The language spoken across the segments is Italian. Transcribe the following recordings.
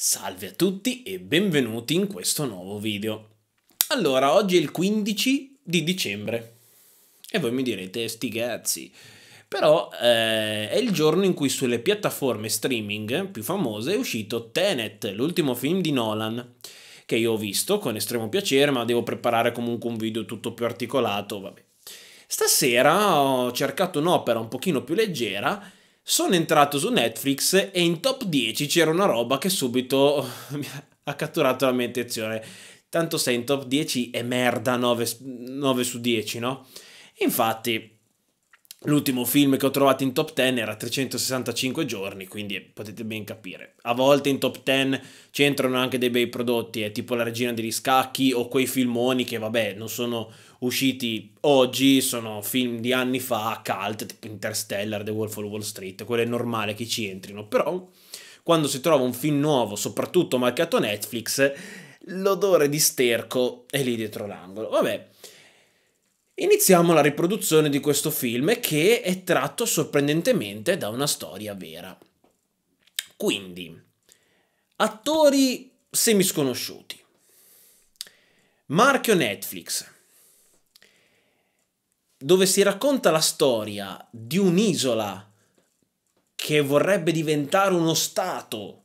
Salve a tutti e benvenuti in questo nuovo video. Allora, oggi è il 15 di dicembre e voi mi direte sti cazzi, però eh, è il giorno in cui sulle piattaforme streaming più famose è uscito Tenet, l'ultimo film di Nolan che io ho visto con estremo piacere, ma devo preparare comunque un video tutto più articolato, vabbè. Stasera ho cercato un'opera un pochino più leggera sono entrato su Netflix e in top 10 c'era una roba che subito oh, mi ha catturato la mia attenzione. Tanto sei in top 10 è merda 9, 9 su 10, no? Infatti, L'ultimo film che ho trovato in top 10 era 365 giorni, quindi potete ben capire. A volte in top 10 c'entrano anche dei bei prodotti, eh, tipo La regina degli scacchi o quei filmoni che, vabbè, non sono usciti oggi, sono film di anni fa, cult, tipo Interstellar, The Wolf of Wall Street, quello è normale che ci entrino, però quando si trova un film nuovo, soprattutto marcato Netflix, l'odore di sterco è lì dietro l'angolo. Vabbè. Iniziamo la riproduzione di questo film che è tratto sorprendentemente da una storia vera. Quindi, attori semisconosciuti, marchio Netflix, dove si racconta la storia di un'isola che vorrebbe diventare uno Stato,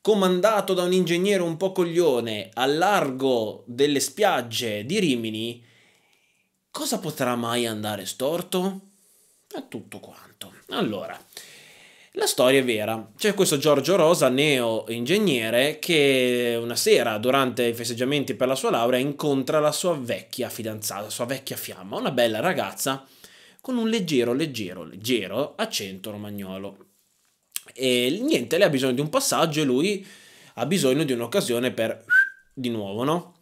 comandato da un ingegnere un po' coglione, al largo delle spiagge di Rimini, Cosa potrà mai andare storto? È tutto quanto. Allora, la storia è vera. C'è questo Giorgio Rosa, neo ingegnere, che una sera durante i festeggiamenti per la sua laurea incontra la sua vecchia fidanzata, la sua vecchia fiamma, una bella ragazza con un leggero, leggero, leggero accento romagnolo. E niente, lei ha bisogno di un passaggio e lui ha bisogno di un'occasione per di nuovo, no?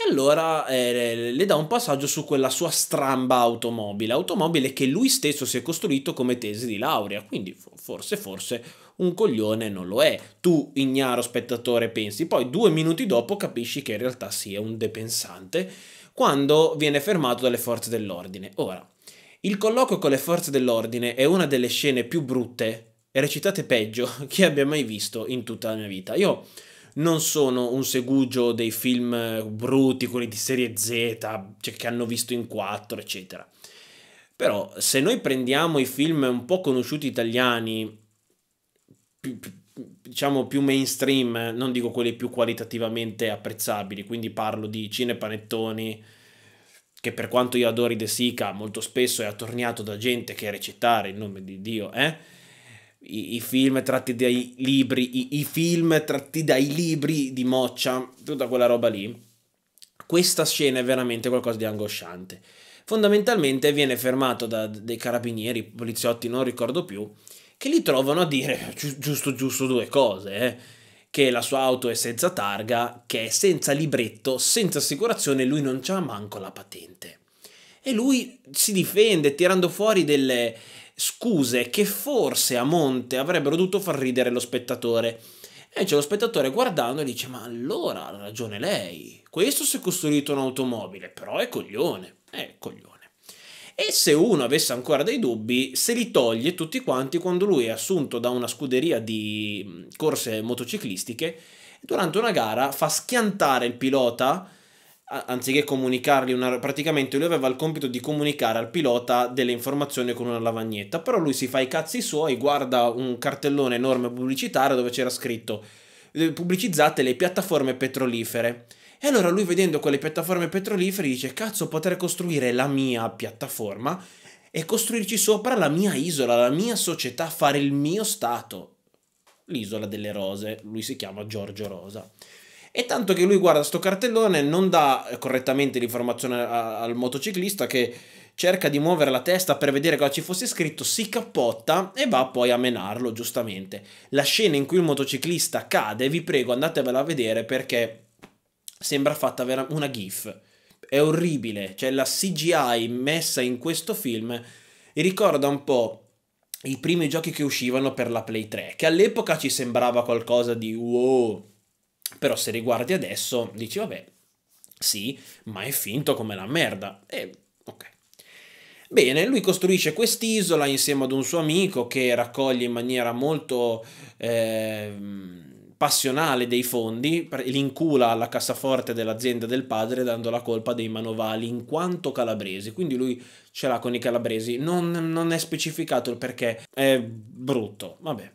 E allora eh, le dà un passaggio su quella sua stramba automobile, automobile che lui stesso si è costruito come tesi di laurea, quindi forse, forse un coglione non lo è. Tu, ignaro spettatore, pensi, poi due minuti dopo capisci che in realtà sì, è un depensante, quando viene fermato dalle forze dell'ordine. Ora, il colloquio con le forze dell'ordine è una delle scene più brutte, recitate peggio, che abbia mai visto in tutta la mia vita. Io non sono un segugio dei film brutti, quelli di serie Z, cioè che hanno visto in quattro, eccetera. Però se noi prendiamo i film un po' conosciuti italiani, più, più, diciamo più mainstream, non dico quelli più qualitativamente apprezzabili, quindi parlo di Cine Panettoni, che per quanto io adori De Sica, molto spesso è attorniato da gente che recitare il nome di Dio, eh? i, i, film tratti dai libri, i, i film tratti dai libri di Moccia, tutta quella roba lì. Questa scena è veramente qualcosa di angosciante. Fondamentalmente viene fermato da dei carabinieri, poliziotti, non ricordo più, che li trovano a dire giusto giusto due cose, eh? che la sua auto è senza targa, che è senza libretto, senza assicurazione, lui non c'ha manco la patente. E lui si difende tirando fuori delle, scuse che forse a monte avrebbero dovuto far ridere lo spettatore. E c'è lo spettatore guardando e dice: Ma allora ha ragione lei. Questo si è costruito un'automobile, però è coglione. È eh, coglione. E se uno avesse ancora dei dubbi, se li toglie tutti quanti quando lui è assunto da una scuderia di mm, corse motociclistiche. Durante una gara fa schiantare il pilota anziché comunicargli una... praticamente lui aveva il compito di comunicare al pilota delle informazioni con una lavagnetta, però lui si fa i cazzi suoi, guarda un cartellone enorme pubblicitario dove c'era scritto eh, pubblicizzate le piattaforme petrolifere. E allora lui vedendo quelle piattaforme petrolifere dice cazzo potrei costruire la mia piattaforma e costruirci sopra la mia isola, la mia società, fare il mio stato. L'isola delle rose, lui si chiama Giorgio Rosa. E tanto che lui guarda sto cartellone, non dà eh, correttamente l'informazione a, al motociclista che cerca di muovere la testa per vedere cosa ci fosse scritto, si cappotta e va poi a menarlo, giustamente. La scena in cui il motociclista cade, vi prego andatevela a vedere perché sembra fatta vera- una gif. È orribile, cioè la CGI messa in questo film ricorda un po' i primi giochi che uscivano per la Play 3, che all'epoca ci sembrava qualcosa di wow, però se riguardi adesso dici vabbè, sì, ma è finto come la merda. E ok. Bene, lui costruisce quest'isola insieme ad un suo amico che raccoglie in maniera molto eh, passionale dei fondi, l'incula alla cassaforte dell'azienda del padre dando la colpa dei manovali in quanto calabresi, quindi lui ce l'ha con i calabresi, non, non è specificato il perché, è brutto, vabbè.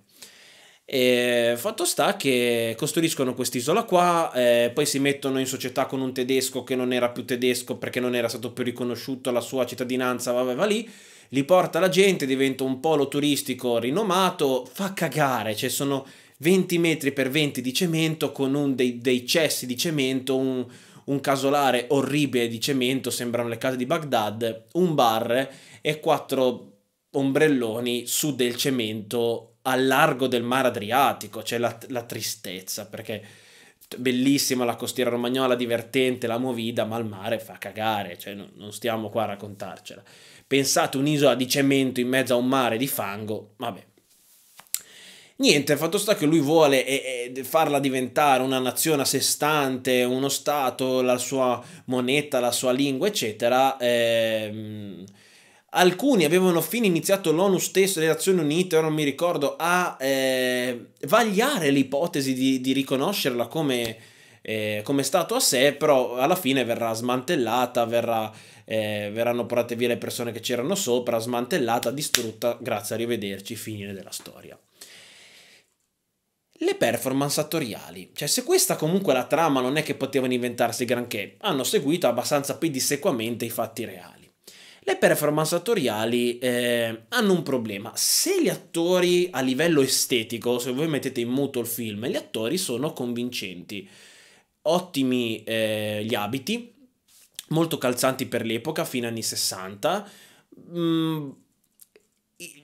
E fatto sta che costruiscono quest'isola qua, eh, poi si mettono in società con un tedesco che non era più tedesco perché non era stato più riconosciuto la sua cittadinanza, vabbè va lì, li porta la gente, diventa un polo turistico rinomato, fa cagare, cioè sono 20 metri per 20 di cemento con un dei, dei cessi di cemento, un, un casolare orribile di cemento, sembrano le case di Baghdad, un bar e quattro ombrelloni su del cemento al largo del mare Adriatico, c'è cioè la, la, tristezza, perché bellissima la costiera romagnola, divertente, la movida, ma il mare fa cagare, cioè no, non stiamo qua a raccontarcela. Pensate un'isola di cemento in mezzo a un mare di fango, vabbè. Niente, fatto sta che lui vuole e, eh, eh, farla diventare una nazione a sé stante, uno Stato, la sua moneta, la sua lingua, eccetera. Ehm, Alcuni avevano fino iniziato l'ONU stesso, le Nazioni Unite, non mi ricordo, a eh, vagliare l'ipotesi di, di riconoscerla come, eh, come stato a sé, però alla fine verrà smantellata, verrà, eh, verranno portate via le persone che c'erano sopra, smantellata, distrutta, grazie, arrivederci, fine della storia le performance attoriali. Cioè, se questa comunque la trama non è che potevano inventarsi granché, hanno seguito abbastanza pedissequamente i fatti reali le performance attoriali eh, hanno un problema. Se gli attori a livello estetico, se voi mettete in muto il film, gli attori sono convincenti, ottimi eh, gli abiti, molto calzanti per l'epoca, fino agli anni 60, mh, mm,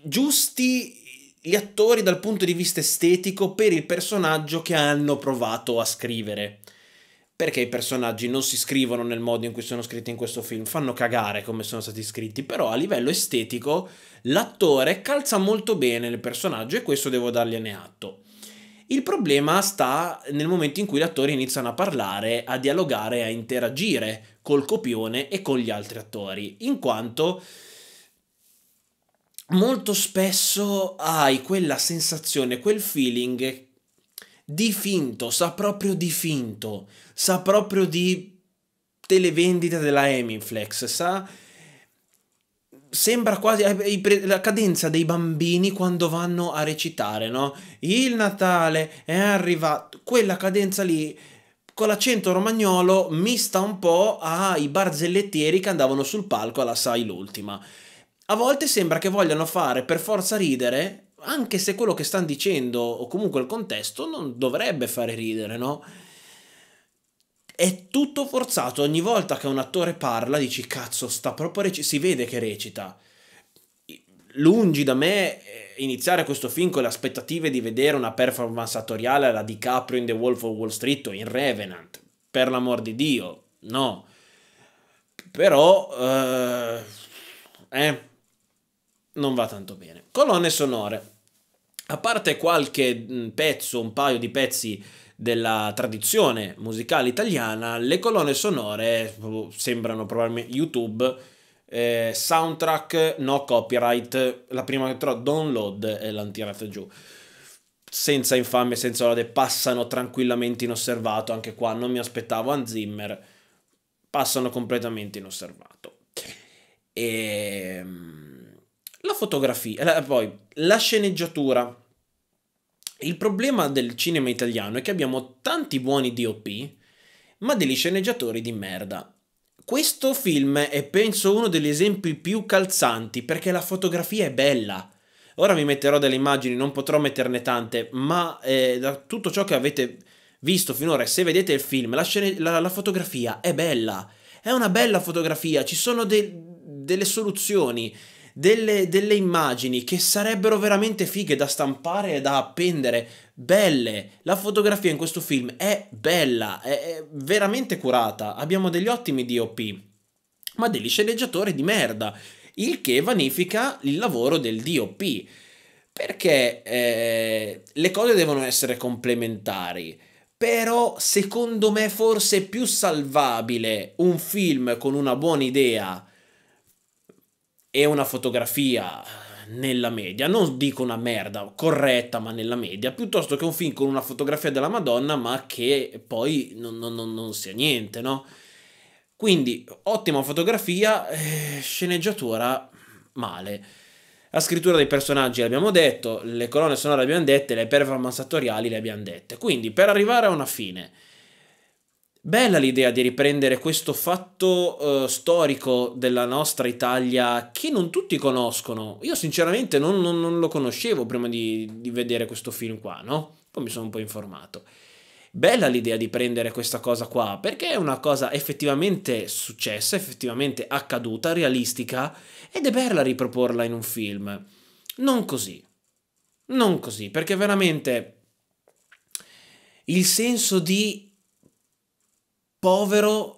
giusti gli attori dal punto di vista estetico per il personaggio che hanno provato a scrivere perché i personaggi non si scrivono nel modo in cui sono scritti in questo film, fanno cagare come sono stati scritti, però a livello estetico l'attore calza molto bene il personaggio e questo devo dargliene atto. Il problema sta nel momento in cui gli attori iniziano a parlare, a dialogare, a interagire col copione e con gli altri attori, in quanto molto spesso hai quella sensazione, quel feeling di finto, sa proprio di finto, sa proprio di televendita della Emiflex, sa... Sembra quasi eh, la cadenza dei bambini quando vanno a recitare, no? Il Natale è arrivato, quella cadenza lì con l'accento romagnolo mista un po' ai barzellettieri che andavano sul palco alla Sai l'ultima. A volte sembra che vogliano fare per forza ridere anche se quello che stanno dicendo o comunque il contesto non dovrebbe fare ridere, no? È tutto forzato, ogni volta che un attore parla dici cazzo, sta proprio recitando, si vede che recita. Lungi da me eh, iniziare questo film con le aspettative di vedere una performance attoriale alla DiCaprio in The Wolf of Wall Street o in Revenant, per l'amor di Dio, no. Però... Eh, eh non va tanto bene. Colonne sonore. A parte qualche mm, pezzo, un paio di pezzi della tradizione musicale italiana, le colonne sonore sembrano probabilmente YouTube, eh, soundtrack no copyright, la prima che trovo download e l'hanno tirata giù. Senza infamia, senza lode, passano tranquillamente inosservato, anche qua non mi aspettavo Hans Zimmer, passano completamente inosservato. Ehm... La fotografia, la, poi la sceneggiatura. Il problema del cinema italiano è che abbiamo tanti buoni DOP, ma degli sceneggiatori di merda. Questo film è penso uno degli esempi più calzanti perché la fotografia è bella. Ora vi metterò delle immagini, non potrò metterne tante, ma eh, da tutto ciò che avete visto finora, se vedete il film, la, scene, la, la fotografia è bella. È una bella fotografia, ci sono de, delle soluzioni, delle, delle immagini che sarebbero veramente fighe da stampare e da appendere, belle. La fotografia in questo film è bella, è, è veramente curata, abbiamo degli ottimi DOP, ma degli sceneggiatori di merda, il che vanifica il lavoro del DOP perché eh, le cose devono essere complementari. Però secondo me forse è più salvabile un film con una buona idea e una fotografia nella media, non dico una merda, corretta, ma nella media, piuttosto che un film con una fotografia della Madonna, ma che poi non, non, non sia niente, no? Quindi, ottima fotografia, eh, sceneggiatura male. La scrittura dei personaggi l'abbiamo detto, le colonne sonore le abbiamo dette, le performance attoriali le abbiamo dette. Quindi, per arrivare a una fine, Bella l'idea di riprendere questo fatto eh, storico della nostra Italia che non tutti conoscono. Io sinceramente non, non, non lo conoscevo prima di, di, vedere questo film qua, no? Poi mi sono un po' informato. Bella l'idea di prendere questa cosa qua, perché è una cosa effettivamente successa, effettivamente accaduta, realistica, ed è bella riproporla in un film. Non così. Non così, perché veramente il senso di povero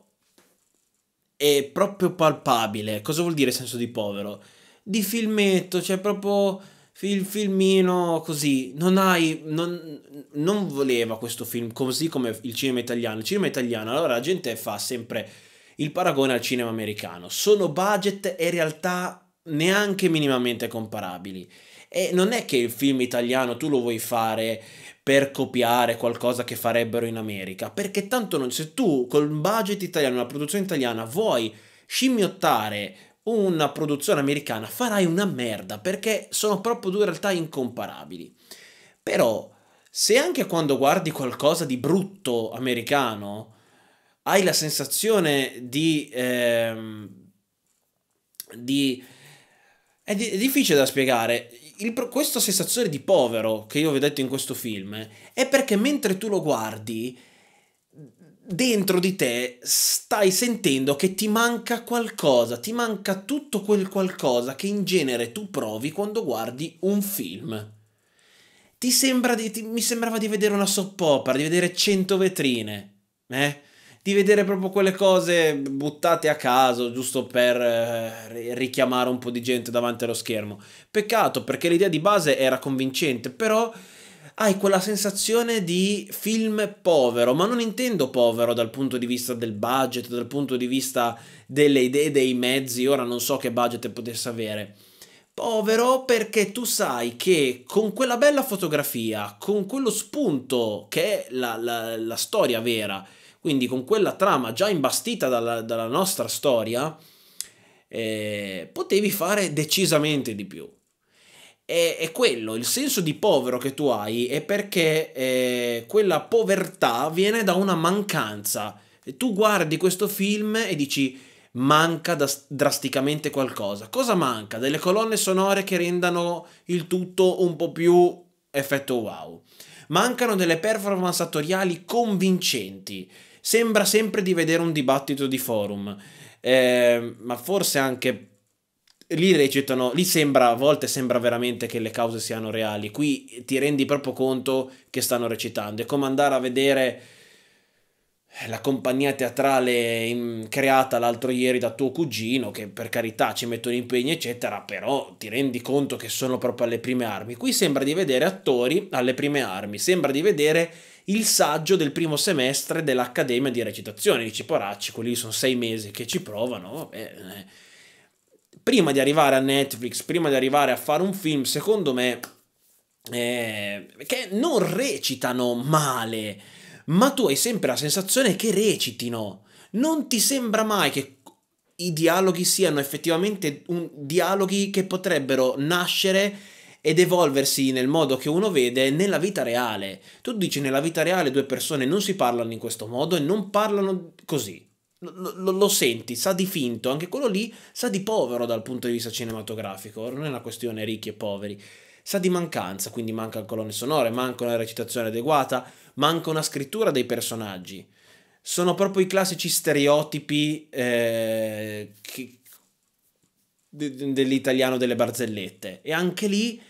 è proprio palpabile. Cosa vuol dire senso di povero? Di filmetto, cioè proprio il filmino così. Non hai. Non, non voleva questo film così come il cinema italiano. Il cinema italiano, allora la gente fa sempre il paragone al cinema americano. Sono budget e realtà neanche minimamente comparabili. E non è che il film italiano tu lo vuoi fare per copiare qualcosa che farebbero in America, perché tanto non, se tu col budget italiano, una produzione italiana, vuoi scimmiottare una produzione americana, farai una merda, perché sono proprio due realtà incomparabili. Però, se anche quando guardi qualcosa di brutto americano, hai la sensazione di... Ehm, di è, di, è difficile da spiegare il, questa sensazione di povero che io vi ho detto in questo film è perché mentre tu lo guardi, dentro di te stai sentendo che ti manca qualcosa, ti manca tutto quel qualcosa che in genere tu provi quando guardi un film. Ti sembra di, ti, mi sembrava di vedere una opera, di vedere cento vetrine, eh? di vedere proprio quelle cose buttate a caso, giusto per eh, richiamare un po' di gente davanti allo schermo. Peccato perché l'idea di base era convincente, però hai quella sensazione di film povero, ma non intendo povero dal punto di vista del budget, dal punto di vista delle idee, dei mezzi, ora non so che budget potesse avere. Povero perché tu sai che con quella bella fotografia, con quello spunto che è la, la, la storia vera, quindi con quella trama già imbastita dalla, dalla nostra storia, eh, potevi fare decisamente di più. E, è quello, il senso di povero che tu hai è perché eh, quella povertà viene da una mancanza. E tu guardi questo film e dici manca drasticamente qualcosa. Cosa manca? Delle colonne sonore che rendano il tutto un po' più effetto wow. Mancano delle performance attoriali convincenti sembra sempre di vedere un dibattito di forum, eh, ma forse anche lì recitano, lì sembra, a volte sembra veramente che le cause siano reali, qui ti rendi proprio conto che stanno recitando, è come andare a vedere eh, la compagnia teatrale in, creata l'altro ieri da tuo cugino, che per carità ci mettono impegni, eccetera, però ti rendi conto che sono proprio alle prime armi. Qui sembra di vedere attori alle prime armi, sembra di vedere il saggio del primo semestre dell'Accademia di recitazione. Dice Poracci, quelli sono sei mesi che ci provano, vabbè. Eh. Prima di arrivare a Netflix, prima di arrivare a fare un film, secondo me, eh, che non recitano male, ma tu hai sempre la sensazione che recitino. Non ti sembra mai che i dialoghi siano effettivamente un, dialoghi che potrebbero nascere ed evolversi nel modo che uno vede nella vita reale. Tu dici nella vita reale due persone non si parlano in questo modo e non parlano così. Lo, lo, lo, senti, sa di finto, anche quello lì sa di povero dal punto di vista cinematografico, non è una questione ricchi e poveri, sa di mancanza, quindi mancano colonne sonore, manca una recitazione adeguata, manca una scrittura dei personaggi. Sono proprio i classici stereotipi eh, dell'italiano delle barzellette e anche lì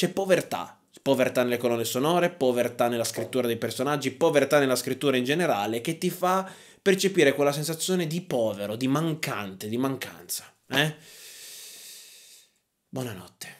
c'è povertà. Povertà nelle colonne sonore, povertà nella scrittura dei personaggi, povertà nella scrittura in generale, che ti fa percepire quella sensazione di povero, di mancante, di mancanza. Eh? Buonanotte.